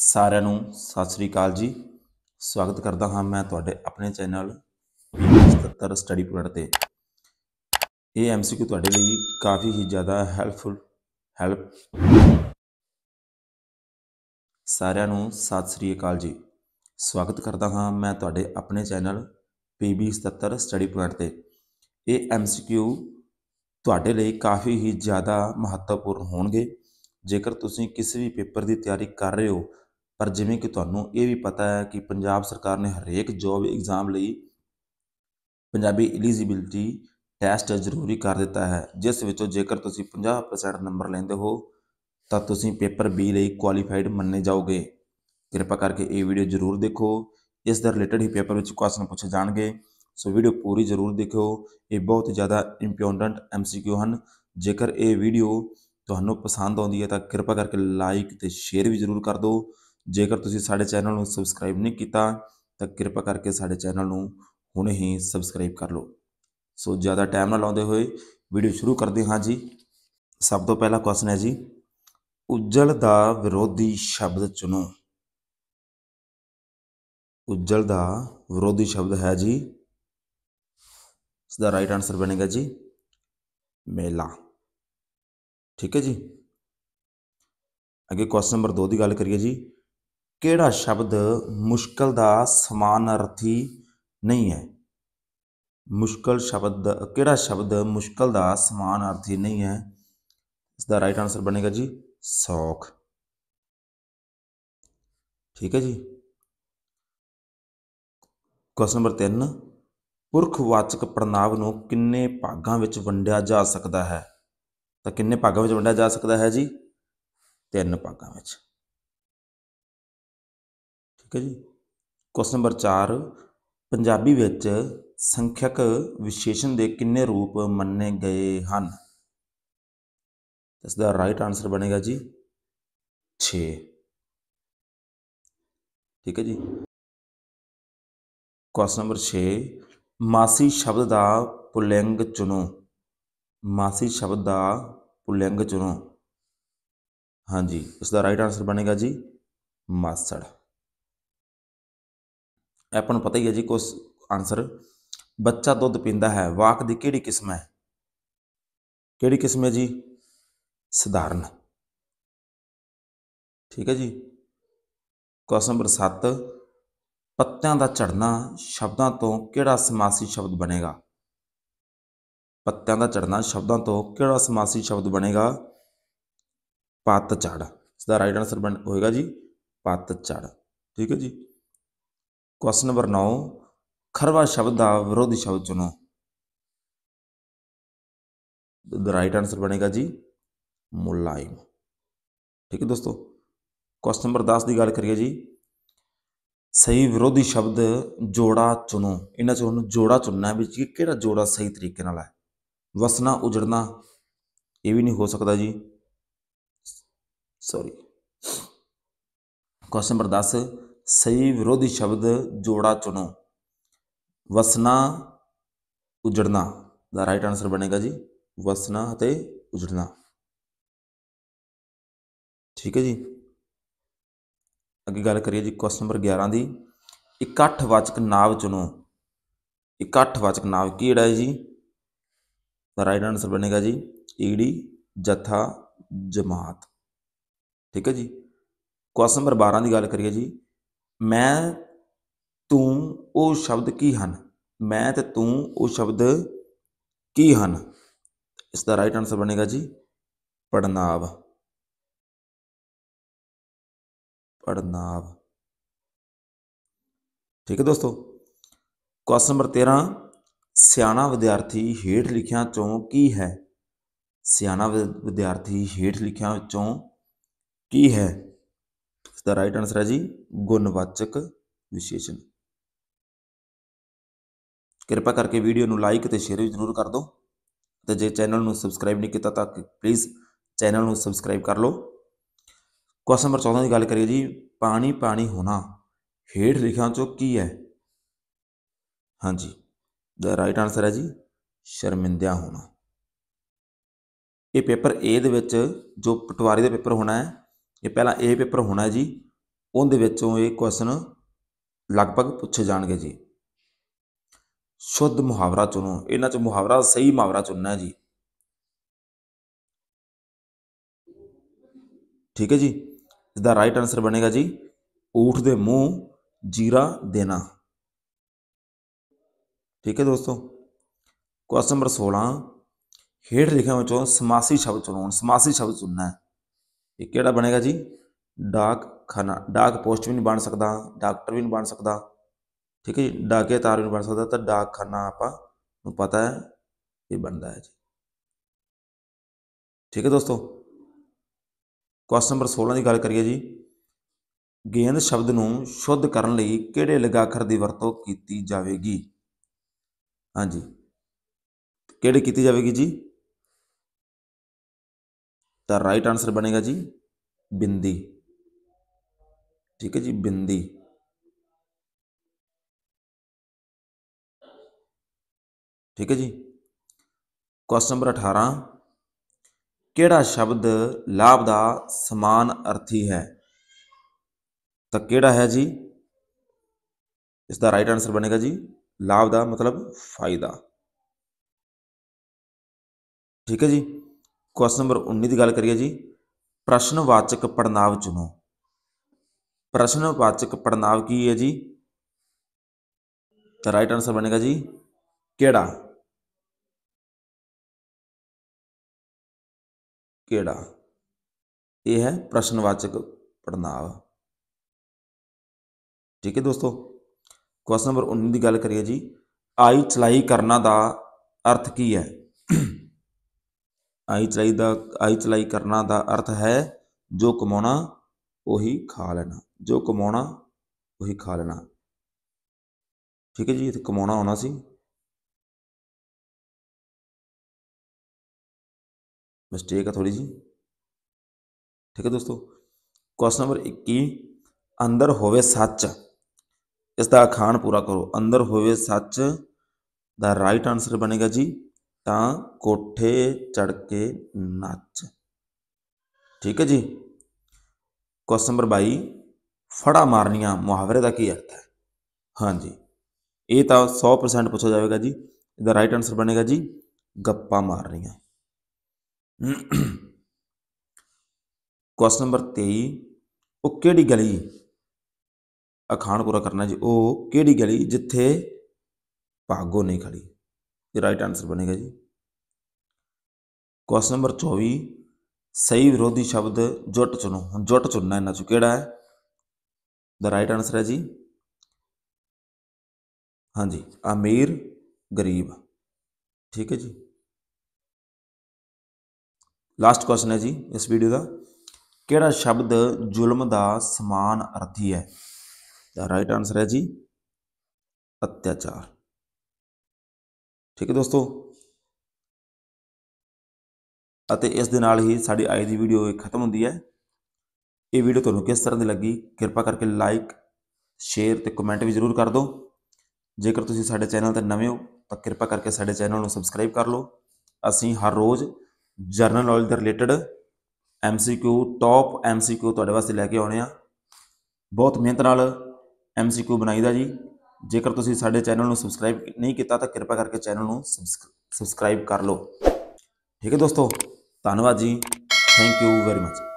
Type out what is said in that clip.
ਸਾਰਿਆਂ ਨੂੰ ਸਤਿ ਸ੍ਰੀ ਅਕਾਲ ਜੀ ਸਵਾਗਤ ਕਰਦਾ ਹਾਂ ਮੈਂ ਤੁਹਾਡੇ ਆਪਣੇ ਚੈਨਲ 77 ਸਟੱਡੀ ਪੁਆਇੰਟ ਤੇ ਇਹ ਐਮਸੀਕਿਊ ਤੁਹਾਡੇ ਲਈ ਕਾਫੀ ਹੀ ਜ਼ਿਆਦਾ ਹੈਲਪਫੁਲ ਹੈਲਪ ਸਾਰਿਆਂ ਨੂੰ ਸਤਿ ਸ੍ਰੀ ਅਕਾਲ ਜੀ ਸਵਾਗਤ ਕਰਦਾ ਹਾਂ ਮੈਂ ਤੁਹਾਡੇ ਆਪਣੇ ਚੈਨਲ PB77 ਸਟੱਡੀ ਪੁਆਇੰਟ ਤੇ ਇਹ ਐਮਸੀਕਿਊ ਤੁਹਾਡੇ ਲਈ ਕਾਫੀ ਹੀ ਜ਼ਿਆਦਾ ਮਹੱਤਵਪੂਰਨ ਹੋਣਗੇ ਜੇਕਰ ਤੁਸੀਂ ਕਿਸੇ ਵੀ ਪੇਪਰ ਦੀ ਤਿਆਰੀ ਕਰ ਰਹੇ ਹੋ ਪਰ ਜਿਵੇਂ ਕਿ ਤੁਹਾਨੂੰ ਇਹ ਵੀ ਪਤਾ ਹੈ ਕਿ ਪੰਜਾਬ ਸਰਕਾਰ ਨੇ ਹਰੇਕ ਜੌਬ ਐਗਜ਼ਾਮ ਲਈ ਪੰਜਾਬੀ ਐਲੀਜੀਬਿਲਟੀ ਟੈਸਟ ਜ਼ਰੂਰੀ ਕਰ ਦਿੱਤਾ ਹੈ ਜਿਸ ਵਿੱਚੋਂ ਜੇਕਰ ਤੁਸੀਂ 50% ਨੰਬਰ ਲੈਂਦੇ ਹੋ ਤਾਂ ਤੁਸੀਂ ਪੇਪਰ B ਲਈ ਕੁਆਲੀਫਾਈਡ ਮੰਨੇ ਜਾਓਗੇ ਕਿਰਪਾ ਕਰਕੇ ਇਹ ਵੀਡੀਓ ਜ਼ਰੂਰ ਦੇਖੋ ਇਸ ਦੇ ਰਿਲੇਟਡ ਹੀ ਪੇਪਰ ਵਿੱਚ ਕੁਐਸਚਨ ਪੁੱਛੇ ਜਾਣਗੇ ਸੋ ਵੀਡੀਓ ਪੂਰੀ ਜ਼ਰੂਰ ਦੇਖੋ ਇਹ ਬਹੁਤ ਜ਼ਿਆਦਾ ਇੰਪੋਰਟੈਂਟ ਐਮਸੀਕਿਊ ਹਨ ਜੇਕਰ ਇਹ ਵੀਡੀਓ ਤੁਹਾਨੂੰ ਪਸੰਦ ਆਉਂਦੀ ਹੈ ਤਾਂ ਕਿਰਪਾ ਕਰਕੇ ਲਾਈਕ ਤੇ ਸ਼ੇਅਰ ਵੀ ਜ਼ਰੂਰ ਕਰ ਦਿਓ ਜੇਕਰ ਤੁਸੀਂ ਸਾਡੇ ਚੈਨਲ ਨੂੰ ਸਬਸਕ੍ਰਾਈਬ ਨਹੀਂ ਕੀਤਾ ਤਾਂ ਕਿਰਪਾ ਕਰਕੇ ਸਾਡੇ ਚੈਨਲ ਨੂੰ ਹੁਣੇ ਹੀ ਸਬਸਕ੍ਰਾਈਬ ਕਰ ਲਓ ਸੋ ਜ਼ਿਆਦਾ ਟਾਈਮ ਨਾ ਲਾਉਂਦੇ ਹੋਏ ਵੀਡੀਓ ਸ਼ੁਰੂ ਕਰਦੇ ਹਾਂ ਜੀ ਸਭ ਤੋਂ ਪਹਿਲਾ ਕੁਐਸਚਨ ਹੈ ਜੀ ਉਜਲ ਦਾ ਵਿਰੋਧੀ ਸ਼ਬਦ ਚੁਣੋ ਉਜਲ ਦਾ ਵਿਰੋਧੀ ਸ਼ਬਦ ਹੈ ਜੀ ਇਸ ਦਾ ਰਾਈਟ ਆਨਸਰ ਬਣੇਗਾ ਜੀ ਮੇਲਾ ਠੀਕ ਹੈ ਜੀ ਅੱਗੇ ਕੁਐਸਚਨ ਨੰਬਰ 2 ਦੀ ਗੱਲ ਕਰੀਏ ਜੀ ਕਿਹੜਾ ਸ਼ਬਦ ਮੁਸ਼ਕਲ ਦਾ ਸਮਾਨਾਰਥੀ ਨਹੀਂ ਹੈ ਮੁਸ਼ਕਲ ਸ਼ਬਦ ਕਿਹੜਾ ਸ਼ਬਦ ਮੁਸ਼ਕਲ ਦਾ ਸਮਾਨਾਰਥੀ ਨਹੀਂ ਹੈ ਇਸ ਦਾ ਰਾਈਟ ਆਨਸਰ ਬਣੇਗਾ ਜੀ ਸੌਖ ਠੀਕ ਹੈ ਜੀ ਕੁਐਸਚਨ ਨੰਬਰ 3 ਪੁਰਖਵਾਚਕ ਪ੍ਰਣਾਵ ਨੂੰ ਕਿੰਨੇ ਭਾਗਾਂ ਵਿੱਚ ਵੰਡਿਆ ਜਾ ਸਕਦਾ ਹੈ ਤਾਂ ਕਿੰਨੇ ਭਾਗਾਂ ਵਿੱਚ ਵੰਡਿਆ ਜਾ ਸਕਦਾ ਹੈ ਜੀ ਤਿੰਨ ਭਾਗਾਂ ਵਿੱਚ ਠੀਕ ਹੈ ਜੀ ਕੁਐਸਚਨ ਨੰਬਰ 4 ਪੰਜਾਬੀ ਵਿੱਚ ਸੰਖਿਅਕ ਵਿਸ਼ੇਸ਼ਣ ਦੇ ਕਿੰਨੇ ਰੂਪ ਮੰਨੇ ਗਏ ਹਨ ਇਸ ਦਾ ਰਾਈਟ ਆਨਸਰ ਬਣੇਗਾ ਜੀ 6 ਠੀਕ ਹੈ ਜੀ ਕੁਐਸਚਨ ਨੰਬਰ 6 ਮਾਸੀ ਸ਼ਬਦ ਦਾ ਪੁਲਿੰਗ ਚੁਣੋ ਮਾਸੀ ਸ਼ਬਦ ਦਾ ਪੁਲਿੰਗ ਚੁਣੋ ਹਾਂਜੀ ਇਸ ਦਾ ਰਾਈਟ ਆਨਸਰ ਬਣੇਗਾ ਜੀ ਮਾਸੜ ਆਪਾਂ ਨੂੰ ਪਤਾ ਹੀ ਹੈ ਜੀ ਕੁਸ ਆਨਸਰ ਬੱਚਾ ਦੁੱਧ ਪੀਂਦਾ ਹੈ ਵਾਕ ਦੀ ਕਿਹੜੀ ਕਿਸਮ ਹੈ ਕਿਹੜੀ ਕਿਸਮ ਹੈ ਜੀ ਸਧਾਰਨ ਠੀਕ ਹੈ ਜੀ ਕੁਐਸਚਨ ਨੰਬਰ 7 ਪੱਤਿਆਂ ਦਾ ਝੜਨਾ ਸ਼ਬਦਾਂ ਤੋਂ ਕਿਹੜਾ ਸਮਾਸੀ ਸ਼ਬਦ ਬਣੇਗਾ ਪੱਤਿਆਂ ਦਾ ਝੜਨਾ ਸ਼ਬਦਾਂ ਤੋਂ ਕਿਹੜਾ ਸਮਾਸੀ ਸ਼ਬਦ ਬਣੇਗਾ ਪੱਤ ਝੜ ਇਸ ਦਾ ਰਾਈਟ ਆਨਸਰ ਬਣ ਹੋਏਗਾ ਜੀ ਪੱਤ ਝੜ ਠੀਕ ਹੈ ਜੀ ਕੁਐਸਚਨ ਨੰਬਰ 9 ਖਰਵਾ ਸ਼ਬਦ ਦਾ ਵਿਰੋਧੀ ਸ਼ਬਦ ਚੁਣੋ ਦਾ ਰਾਈਟ ਆਨਸਰ ਬਣੇਗਾ ਜੀ ਮੁਲਾਇਮ ਠੀਕ ਹੈ ਦੋਸਤੋ ਕੁਐਸਚਨ ਨੰਬਰ 10 ਦੀ ਗੱਲ ਕਰੀਏ ਜੀ ਸਹੀ ਵਿਰੋਧੀ ਸ਼ਬਦ ਜੋੜਾ ਚੁਣੋ ਇਹਨਾਂ ਚੋਂ ਜੋੜਾ ਚੁਣਨਾ ਵਿੱਚ ਕਿ ਕਿਹੜਾ ਜੋੜਾ ਸਹੀ ਤਰੀਕੇ ਨਾਲ ਹੈ ਵਸਣਾ ਉਜੜਨਾ ਇਹ ਵੀ ਨਹੀਂ ਹੋ ਸਕਦਾ ਜੀ ਸੌਰੀ ਕੁਐਸਚਨ ਨੰਬਰ 10 ਸਹੀ ਵਿਰੋਧੀ ਸ਼ਬਦ ਜੋੜਾ ਚੁਣੋ ਵਸਨਾ ਉਜੜਨਾ ਦਾ ਰਾਈਟ ਆਨਸਰ ਬਣੇਗਾ ਜੀ ਵਸਨਾ ਅਤੇ ਉਜੜਨਾ ਠੀਕ ਹੈ ਜੀ ਅੱਗੇ ਗੱਲ ਕਰੀਏ ਜੀ ਕੁਐਸਚਨ ਨੰਬਰ 11 ਦੀ ਇਕੱਠਵਾਚਕ ਨਾਵ ਚੁਣੋ ਇਕੱਠਵਾਚਕ ਨਾਵ ਕਿਹੜਾ ਹੈ ਜੀ ਦਾ ਰਾਈਟ ਆਨਸਰ ਬਣੇਗਾ ਜੀ ਈੜੀ ਜਥਾ ਜਮਾਤ ਠੀਕ ਹੈ ਜੀ ਕੁਐਸਚਨ ਨੰਬਰ 12 ਦੀ ਗੱਲ ਕਰੀਏ ਜੀ ਮੈਂ ਤੂੰ ਉਹ ਸ਼ਬਦ ਕੀ ਹਨ ਮੈਂ ਤੇ ਤੂੰ ਉਹ ਸ਼ਬਦ ਕੀ ਹਨ ਇਸ ਦਾ ਰਾਈਟ ਆਨਸਰ ਬਣੇਗਾ ਜੀ ਪੜਨਾਵ ਪੜਨਾਵ ਠੀਕ ਹੈ ਦੋਸਤੋ ਕੁਐਸਚਨ ਨੰਬਰ 13 ਸਿਆਣਾ ਵਿਦਿਆਰਥੀ ਹੇਠ ਲਿਖਿਆਂ ਚੋਂ ਕੀ ਹੈ ਸਿਆਣਾ ਵਿਦਿਆਰਥੀ ਹੇਠ ਲਿਖਿਆਂ ਵਿੱਚੋਂ ਕੀ ਹੈ ਸੋ ਦਾ ਰਾਈਟ ਆਨਸਰ ਹੈ ਜੀ ਗੁਣਵਾਚਕ ਵਿਸ਼ੇਸ਼ਣ ਕਿਰਪਾ ਕਰਕੇ ਵੀਡੀਓ ਨੂੰ ਲਾਈਕ ਤੇ ਸ਼ੇਅਰ ਵੀ ਜ਼ਰੂਰ ਕਰ ਦਿਓ ਤੇ ਜੇ ਚੈਨਲ ਨੂੰ ਸਬਸਕ੍ਰਾਈਬ ਨਹੀਂ ਕੀਤਾ ਤਾਂ ਪਲੀਜ਼ ਚੈਨਲ ਨੂੰ ਸਬਸਕ੍ਰਾਈਬ ਕਰ ਲਓ ਕੁਐਸਚਨ ਨੰਬਰ 14 ਦੀ ਗੱਲ ਕਰੀਏ ਜੀ ਪਾਣੀ ਪਾਣੀ ਹੋਣਾ ਹੇਠ ਲਿਖਾਂ ਚੋਂ ਕੀ ਹੈ ਹਾਂਜੀ ਦਾ ਰਾਈਟ ਆਨਸਰ ਹੈ ਜੀ ਸ਼ਰਮਿੰਦਿਆ ਹੋਣਾ ਇਹ ਪੇਪਰ A ਦੇ ਵਿੱਚ ਜੋ ਪਟਵਾਰੀ ਦਾ ਪੇਪਰ ਹੋਣਾ ਹੈ ਇਹ ਪਹਿਲਾਂ ਇਹ ਪੇਪਰ ਹੋਣਾ जी ਉਹਦੇ ये क्वेश्चन लगभग पूछे ਪੁੱਛੇ जी शुद्ध मुहावरा चुनो ਚੁਣੋ ਇਹਨਾਂ मुहावरा सही मुहावरा चुनना ਚੁਣਨਾ ਜੀ ठीक है जी इसका राइट आंसर बनेगा जी ऊठ दे मुंह जीरा देना ठीक है दोस्तों क्वेश्चन नंबर सोलह हेठ लिखे समासी शब्द चुनो समासी शब्द चुनना है ਇਹ ਕਿਹੜਾ ਬਣੇਗਾ ਜੀ ਡਾਕ ਖਾਨਾ ਡਾਕ ਪੋਸਟ ਵੀ ਨਹੀਂ ਬਣ ਸਕਦਾ ਡਾਕਟਰ ਵੀ ਨਹੀਂ ਬਣ ਸਕਦਾ ਠੀਕ ਹੈ ਜੀ ਡਾਕੇ ਤਾਰ ਵੀ ਨਹੀਂ ਬਣ ਸਕਦਾ ਤਾਂ ਡਾਕ ਖਾਨਾ ਆਪਾਂ ਨੂੰ ਪਤਾ ਹੈ ਇਹ ਬਣਦਾ ਹੈ ਜੀ ਠੀਕ ਹੈ ਦੋਸਤੋ ਕੁਐਸਚਨ ਨੰਬਰ 16 ਦੀ ਗੱਲ ਕਰੀਏ ਜੀ ਗੇਂਦ ਸ਼ਬਦ ਨੂੰ ਸ਼ੁੱਧ ਕਰਨ ਲਈ ਕਿਹੜੇ ਲਗਾਖਰ ਦੀ ਵਰਤੋਂ ਕੀਤੀ ਜਾਵੇਗੀ ਹਾਂਜੀ ਕਿਹੜੇ ਕੀਤੀ ਜਾਵੇਗੀ ਜੀ द राइट आंसर बनेगा जी बिंदी ठीक है जी बिंदी ठीक है जी क्वेश्चन नंबर अठारह केड़ा शब्द लाभ का समान अर्थी है तो केड़ा है जी इसका राइट आंसर बनेगा जी लाभ का मतलब फायदा ठीक है जी क्वेश्चन नंबर उन्नीस की गल करिए जी प्रश्नवाचक पड़नाव चुनो प्रश्नवाचक पड़नाव की है जी तो राइट आंसर बनेगा जी केड़ा केड़ा है प्रश्नवाचक पड़नाव ठीक है दोस्तों क्वेश्चन नंबर उन्नीस की गल करिए जी आई चलाई करना का अर्थ की है ਆਈ ਚਲਾਈ ਦਾ ਆਈ ਚਲਾਈ ਕਰਨਾ ਦਾ ਅਰਥ ਹੈ ਜੋ ਕਮਾਉਣਾ ਉਹੀ ਖਾ ਲੈਣਾ ਜੋ ਕਮਾਉਣਾ ਉਹੀ ਖਾ ਲੈਣਾ ਠੀਕ ਹੈ ਜੀ ਇਹ ਕਮਾਉਣਾ ਆਉਣਾ ਸੀ ਮਿਸਟੇਕ ਆ ਥੋੜੀ ਜੀ ਠੀਕ ਹੈ ਦੋਸਤੋ ਕੁਐਸਚਨ ਨੰਬਰ 21 ਅੰਦਰ ਹੋਵੇ ਸੱਚ ਇਸ ਦਾ ਅਖਾਣ ਪੂਰਾ ਕਰੋ ਅੰਦਰ ਹੋਵੇ ਸੱਚ ਦਾ ਰਾਈਟ ਆਨਸਰ ਬਣੇਗਾ ਜੀ ਤਾਂ ਕੋਠੇ ਚੜ ਕੇ ਨੱਚ ਠੀਕ ਹੈ ਜੀ ਕੁਐਸਚਨ ਨੰਬਰ 22 ਫੜਾ ਮਾਰਨੀਆਂ ਮੁਹਾਵਰੇ ਦਾ ਕੀ ਅਰਥ ਹੈ ਹਾਂਜੀ ਇਹ ਤਾਂ 100% ਪੁੱਛਿਆ ਜਾਵੇਗਾ ਜੀ ਇਹਦਾ ਰਾਈਟ ਆਨਸਰ ਬਣੇਗਾ ਜੀ ਗੱਪਾਂ ਮਾਰਨੀਆਂ ਕੁਐਸਚਨ ਨੰਬਰ 23 ਉਹ ਕਿਹੜੀ ਗਲੀ ਅਖਾਣ ਪੂਰਾ ਕਰਨਾ ਜੀ ਉਹ ਕਿਹੜੀ ਗਲੀ ਜਿੱਥੇ ਭਾਗੋ ਨਹੀਂ ਖੜੀ ਇਹ ਰਾਈਟ ਆਨਸਰ ਬਣੇਗਾ ਜੀ ਕੁਐਸਚਨ ਨੰਬਰ 24 ਸਹੀ ਵਿਰੋਧੀ ਸ਼ਬਦ ਜੁੱਟ ਚੁਣੋ ਹੁਣ ਜੁੱਟ ਚੁਣਨਾ ਇਹਨਾਂ ਚੋਂ ਕਿਹੜਾ ਹੈ ਦਾ ਰਾਈਟ ਆਨਸਰ ਹੈ ਜੀ ਹਾਂਜੀ ਅਮੀਰ ਗਰੀਬ ਠੀਕ ਹੈ ਜੀ ਲਾਸਟ ਕੁਐਸਚਨ ਹੈ ਜੀ ਇਸ ਵੀਡੀਓ ਦਾ ਕਿਹੜਾ ਸ਼ਬਦ ਜ਼ੁਲਮ ਦਾ ਸਮਾਨ ਅਰਥੀ ਹੈ ਦਾ ਰਾਈਟ ਆਨਸਰ ਹੈ ਜੀ ਅਤਿਆਚਾਰ ਠੀਕ ਹੈ ਦੋਸਤੋ ਅਤੇ ਇਸ ਦੇ ਨਾਲ ਹੀ ਸਾਡੀ ਅੱਜ ਦੀ ਵੀਡੀਓ ਖਤਮ ਹੁੰਦੀ ਹੈ ਇਹ ਵੀਡੀਓ ਤੁਹਾਨੂੰ ਕਿਸ ਤਰ੍ਹਾਂ ਦੀ ਲੱਗੀ ਕਿਰਪਾ ਕਰਕੇ ਲਾਈਕ ਸ਼ੇਅਰ ਤੇ ਕਮੈਂਟ ਵੀ ਜ਼ਰੂਰ ਕਰ ਦਿਓ ਜੇਕਰ ਤੁਸੀਂ ਸਾਡੇ ਚੈਨਲ ਤੇ ਨਵੇਂ ਹੋ ਤਾਂ ਕਿਰਪਾ ਕਰਕੇ ਸਾਡੇ ਚੈਨਲ ਨੂੰ ਸਬਸਕ੍ਰਾਈਬ ਕਰ ਲਓ ਅਸੀਂ ਹਰ ਰੋਜ਼ ਜਰਨਲ ਨੌਲੇਜ ਦੇ ਰਿਲੇਟਡ MCQ ਟੌਪ MCQ ਤੁਹਾਡੇ ਵਾਸਤੇ ਲੈ ਕੇ ਆਉਣੇ ਆ ਬਹੁਤ ਮਿਹਨਤ ਨਾਲ MCQ ਬਣਾਈਦਾ ਜੀ ਜੇਕਰ ਤੁਸੀਂ ਸਾਡੇ ਚੈਨਲ ਨੂੰ ਸਬਸਕ੍ਰਾਈਬ ਨਹੀਂ ਕੀਤਾ ਤਾਂ ਕਿਰਪਾ ਕਰਕੇ ਚੈਨਲ ਨੂੰ ਸਬਸਕ੍ਰਾਈਬ ਕਰ ਲਓ ਠੀਕ ਹੈ ਦੋਸਤੋ ਧੰਨਵਾਦ ਜੀ ਥੈਂਕ ਯੂ ਵੈਰੀ ਮਚ